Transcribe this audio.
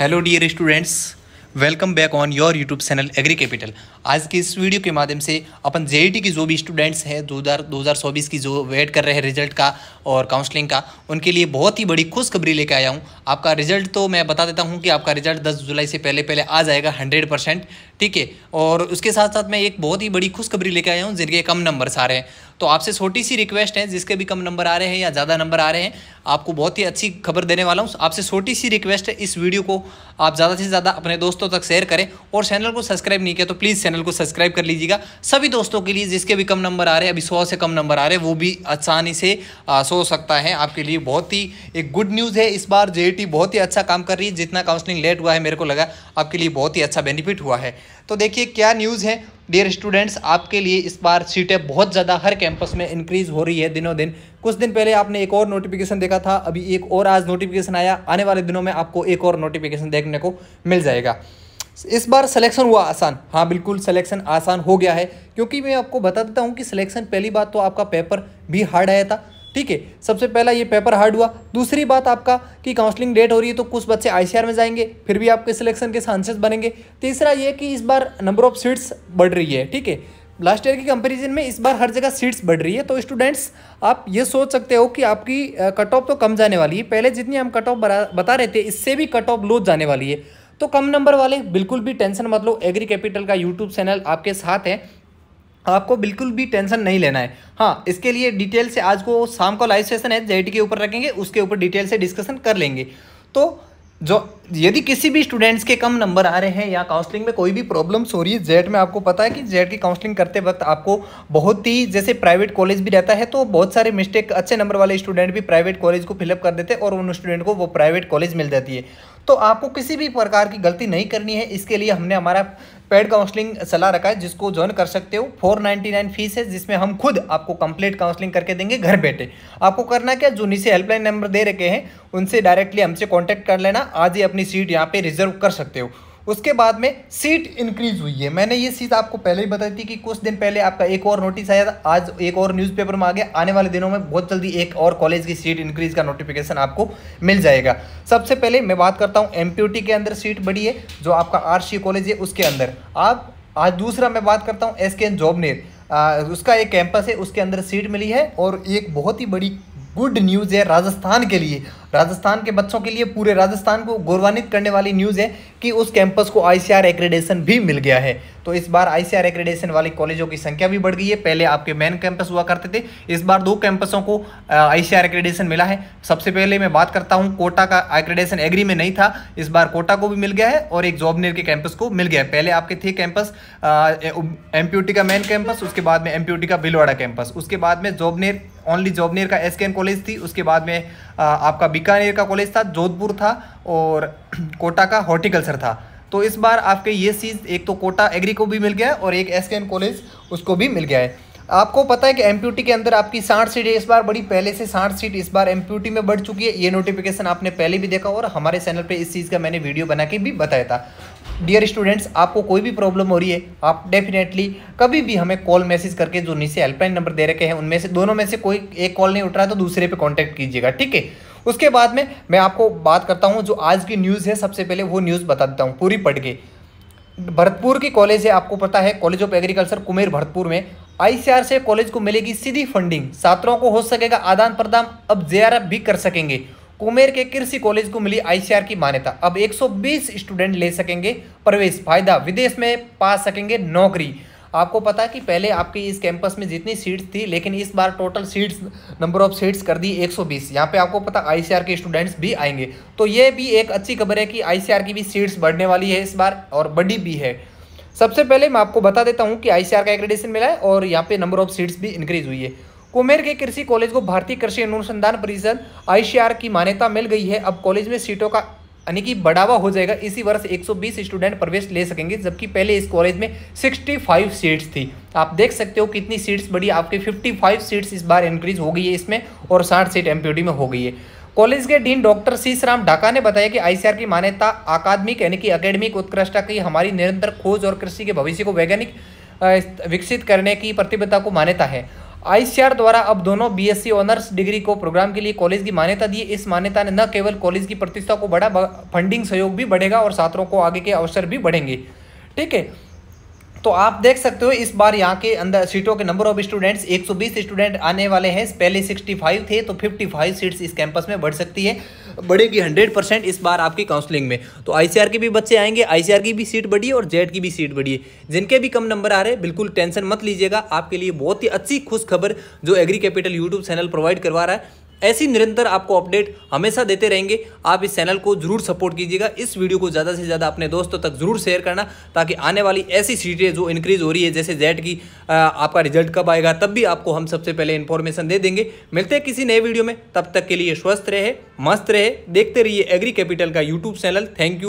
hello dear students welcome back on your YouTube channel agri capital आज की इस video के माध्यम से अपन जे की जो भी स्टूडेंट्स हैं दो हज़ार दो हज़ार चौबीस की जो वेट कर रहे हैं रिजल्ट का और काउंसलिंग का उनके लिए बहुत ही बड़ी खुशखबरी लेकर आया हूँ आपका रिजल्ट तो मैं बता देता हूँ कि आपका रिजल्ट 10 जुलाई से पहले पहले आ जाएगा 100 परसेंट ठीक है और उसके साथ साथ मैं एक बहुत ही बड़ी खुशखबरी लेके आया हूँ जिनके कम नंबर्स आ रहे हैं तो आपसे छोटी सी रिक्वेस्ट है जिसके भी कम नंबर आ रहे हैं या ज़्यादा नंबर आ रहे हैं आपको बहुत ही अच्छी खबर देने वाला हूँ आपसे छोटी सी रिक्वेस्ट है इस वीडियो को आप ज़्यादा से ज़्यादा अपने दोस्तों तक शेयर करें और चैनल को सब्सक्राइब नहीं किया तो प्लीज़ चैनल को सब्सक्राइब कर लीजिएगा सभी दोस्तों के लिए जिसके भी कम नंबर आ रहे हैं अभी सौ से कम नंबर आ रहे हैं वो भी आसानी से सो सकता है आपके लिए बहुत ही एक गुड न्यूज़ है इस बार जे बेटी बहुत ही अच्छा काम कर रही है जितना काउंसलिंग लेट हुआ है मेरे को लगा आपके लिए बहुत ही अच्छा बेनिफिट हुआ है तो देखिए क्या न्यूज़ है डियर स्टूडेंट्स आपके लिए इस बार सीटें बहुत ज़्यादा हर कैंपस में इंक्रीज़ हो रही है दिनों दिन कुछ दिन पहले आपने एक और नोटिफिकेशन देखा था अभी एक और आज नोटिफिकेशन आया आने वाले दिनों में आपको एक और नोटिफिकेशन देखने को मिल जाएगा इस बार सिलेक्शन हुआ आसान हाँ बिल्कुल सिलेक्शन आसान हो गया है क्योंकि मैं आपको बता देता हूँ कि सिलेक्शन पहली बात तो आपका पेपर भी हार्ड आया था ठीक है सबसे पहला ये पेपर हार्ड हुआ दूसरी बात आपका कि काउंसलिंग डेट हो रही है तो कुछ बच्चे आईसीआर में जाएंगे फिर भी आपके सिलेक्शन के चांसेस बनेंगे तीसरा ये कि इस बार नंबर ऑफ सीट्स बढ़ रही है ठीक है लास्ट ईयर की कंपैरिजन में इस बार हर जगह सीट्स बढ़ रही है तो स्टूडेंट्स आप ये सोच सकते हो कि आपकी कट ऑफ तो कम जाने वाली है पहले जितनी हम कट ऑफ बता रहे थे इससे भी कट ऑफ लो जाने वाली है तो कम नंबर वाले बिल्कुल भी टेंशन मत लो एग्री कैपिटल का यूट्यूब चैनल आपके साथ है आपको बिल्कुल भी टेंशन नहीं लेना है हाँ इसके लिए डिटेल से आज को शाम का लाइव सेशन है जेईटी के ऊपर रखेंगे उसके ऊपर डिटेल से डिस्कशन कर लेंगे तो जो यदि किसी भी स्टूडेंट्स के कम नंबर आ रहे हैं या काउंसलिंग में कोई भी प्रॉब्लम्स हो रही है जेड में आपको पता है कि जेड की काउंसलिंग करते वक्त आपको बहुत ही जैसे प्राइवेट कॉलेज भी रहता है तो बहुत सारे मिस्टेक अच्छे नंबर वाले स्टूडेंट भी प्राइवेट कॉलेज को फिलअप कर देते हैं और उन स्टूडेंट को वो प्राइवेट कॉलेज मिल जाती है तो आपको किसी भी प्रकार की गलती नहीं करनी है इसके लिए हमने हमारा पेड काउंसलिंग सलाह रखा है जिसको ज्वाइन कर सकते हो फोर नाइन्टी नाइन फीस है जिसमें हम खुद आपको कंप्लीट काउंसलिंग करके देंगे घर बैठे आपको करना क्या जो नीचे हेल्पलाइन नंबर दे रखे हैं उनसे डायरेक्टली हमसे कॉन्टैक्ट कर लेना आज ही अपनी सीट यहाँ पर रिजर्व कर सकते हो उसके बाद में सीट इंक्रीज हुई है मैंने ये चीज़ आपको पहले ही बताई थी कि कुछ दिन पहले आपका एक और नोटिस आया था आज एक और न्यूज़पेपर में आ गया आने वाले दिनों में बहुत जल्दी एक और कॉलेज की सीट इंक्रीज का नोटिफिकेशन आपको मिल जाएगा सबसे पहले मैं बात करता हूँ एम के अंदर सीट बढ़ी है जो आपका आर कॉलेज है उसके अंदर आप आज दूसरा मैं बात करता हूँ एस के उसका एक कैंपस है उसके अंदर सीट मिली है और एक बहुत ही बड़ी गुड न्यूज़ है राजस्थान के लिए राजस्थान के बच्चों के लिए पूरे राजस्थान को गौरवान्वित करने वाली न्यूज़ है कि उस कैंपस को आईसीआर सी भी मिल गया है तो इस बार आईसीआर एक्रेडेशन वाले कॉलेजों की संख्या भी बढ़ गई है पहले आपके मेन कैंपस हुआ करते थे इस बार दो कैंपसों को आईसीआर एक्रेडेशन मिला है सबसे पहले मैं बात करता हूँ कोटा का एक्रेडेशन एग्री में नहीं था इस बार कोटा को भी मिल गया है और एक जॉबनेर के कैंपस को मिल गया है पहले आपके थे कैंपस एम का मेन कैंपस उसके बाद में एम का भिलवाड़ा कैंपस उसके बाद में जॉबनेर ओनली जॉबनेर का एस कॉलेज थी उसके बाद में आपका बीकानेर का कॉलेज था जोधपुर था और कोटा का हॉर्टिकल्चर था तो इस बार आपके ये चीज़ एक तो कोटा एग्री को भी मिल गया है और एक एस कॉलेज उसको भी मिल गया है आपको पता है कि एम के अंदर आपकी साठ सीट इस बार बड़ी पहले से साठ सीट इस बार एम में बढ़ चुकी है ये नोटिफिकेशन आपने पहले भी देखा और हमारे चैनल पे इस चीज़ का मैंने वीडियो बना के भी बताया था डियर स्टूडेंट्स आपको कोई भी प्रॉब्लम हो रही है आप डेफिनेटली कभी भी हमें कॉल मैसेज करके जो नीचे हेल्पलाइन नंबर दे रखे हैं उनमें से दोनों में से कोई एक कॉल नहीं उठ रहा तो दूसरे पे कांटेक्ट कीजिएगा ठीक है उसके बाद में मैं आपको बात करता हूँ जो आज की न्यूज़ है सबसे पहले वो न्यूज़ बता देता हूँ पूरी पढ़ के भरतपुर की कॉलेज है आपको पता है college of agriculture Kumher Bharatpur में आई से कॉलेज को मिलेगी सीधी फंडिंग छात्रों को हो सकेगा आदान प्रदान अब जे भी कर सकेंगे कुमेर के कृषि कॉलेज को मिली आईसीआर की मान्यता अब 120 स्टूडेंट ले सकेंगे प्रवेश फायदा विदेश में पा सकेंगे नौकरी आपको पता है कि पहले आपके इस कैंपस में जितनी सीट्स थी लेकिन इस बार total seats number of seats कर दी 120 यहाँ पे आपको पता आईसीआर के स्टूडेंट्स भी आएंगे तो ये भी एक अच्छी खबर है कि आईसीआर की भी सीट्स बढ़ने वाली है इस बार और बड़ी भी है सबसे पहले मैं आपको बता देता हूँ कि आईसीआर का एग्रेडेशन मिला है और यहाँ पे नंबर ऑफ सीट्स भी इंक्रीज हुई है कुमेर के कृषि कॉलेज को भारतीय कृषि अनुसंधान परिषद आई की मान्यता मिल गई है अब कॉलेज में सीटों का यानी कि बढ़ावा हो जाएगा इसी वर्ष 120 स्टूडेंट प्रवेश ले सकेंगे जबकि पहले इस कॉलेज में 65 सीट्स थी आप देख सकते हो कितनी सीट्स बढ़ी आपकी 55 सीट्स इस बार इंक्रीज हो गई है इसमें और 60 सीट एम में हो गई है कॉलेज के डीन डॉक्टर राम ढाका ने बताया कि आईसीआर की मान्यता अकादमिक यानी कि अकेडमिक उत्कृष्टता की हमारी निरंतर खोज और कृषि के भविष्य को वैज्ञानिक विकसित करने की प्रतिबद्धता को मान्यता है आईसीआर द्वारा अब दोनों बीएससी ऑनर्स डिग्री को प्रोग्राम के लिए कॉलेज की मान्यता दी इस मान्यता ने न केवल कॉलेज की प्रतिष्ठा को बढ़ा फंडिंग सहयोग भी बढ़ेगा और छात्रों को आगे के अवसर भी बढ़ेंगे ठीक है तो आप देख सकते हो इस बार यहाँ के अंदर सीटों के नंबर ऑफ स्टूडेंट्स 120 स्टूडेंट आने वाले हैं पहले 65 थे तो 55 सीट्स इस कैंपस में बढ़ सकती है बढ़ेगी हंड्रेड परसेंट इस बार आपकी काउंसलिंग में तो आई के भी बच्चे आएंगे आई की भी सीट बढ़ी है और जेड की भी सीट बढ़ी है जिनके भी कम नंबर आ रहे हैं बिल्कुल टेंशन मत लीजिएगा आपके लिए बहुत ही अच्छी खुश खबर जो agri capital YouTube channel provide करवा रहा है ऐसी निरंतर आपको अपडेट हमेशा देते रहेंगे आप इस चैनल को जरूर सपोर्ट कीजिएगा इस वीडियो को ज़्यादा से ज़्यादा अपने दोस्तों तक जरूर शेयर करना ताकि आने वाली ऐसी सीटें जो इंक्रीज़ हो रही है जैसे जेट की आपका रिजल्ट कब आएगा तब भी आपको हम सबसे पहले इन्फॉर्मेशन दे देंगे मिलते हैं किसी नए वीडियो में तब तक के लिए स्वस्थ रहे मस्त रहे देखते रहिए एग्री कैपिटल का यूट्यूब चैनल थैंक यू